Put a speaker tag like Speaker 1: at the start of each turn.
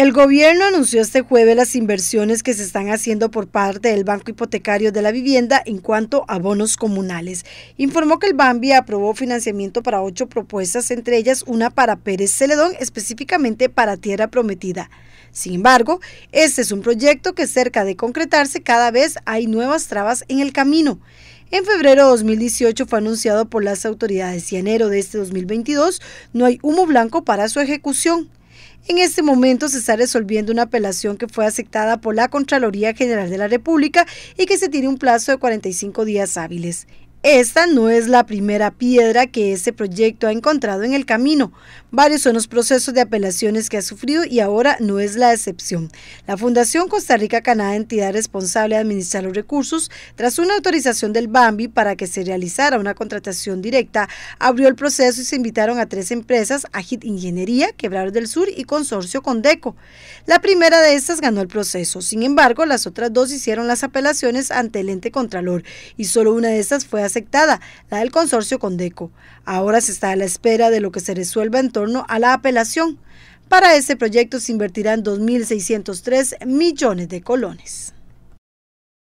Speaker 1: El gobierno anunció este jueves las inversiones que se están haciendo por parte del Banco Hipotecario de la Vivienda en cuanto a bonos comunales. Informó que el Bambi aprobó financiamiento para ocho propuestas, entre ellas una para Pérez Celedón, específicamente para Tierra Prometida. Sin embargo, este es un proyecto que cerca de concretarse cada vez hay nuevas trabas en el camino. En febrero de 2018 fue anunciado por las autoridades y enero de este 2022 no hay humo blanco para su ejecución. En este momento se está resolviendo una apelación que fue aceptada por la Contraloría General de la República y que se tiene un plazo de 45 días hábiles. Esta no es la primera piedra que este proyecto ha encontrado en el camino. Varios son los procesos de apelaciones que ha sufrido y ahora no es la excepción. La Fundación Costa Rica Canadá, entidad responsable de administrar los recursos, tras una autorización del BAMBI para que se realizara una contratación directa, abrió el proceso y se invitaron a tres empresas, Agit Ingeniería, Quebrados del Sur y Consorcio Condeco. La primera de estas ganó el proceso. Sin embargo, las otras dos hicieron las apelaciones ante el ente contralor y solo una de estas fue aceptada, la del consorcio Condeco. Ahora se está a la espera de lo que se resuelva en torno a la apelación. Para ese proyecto se invertirán 2.603 millones de colones.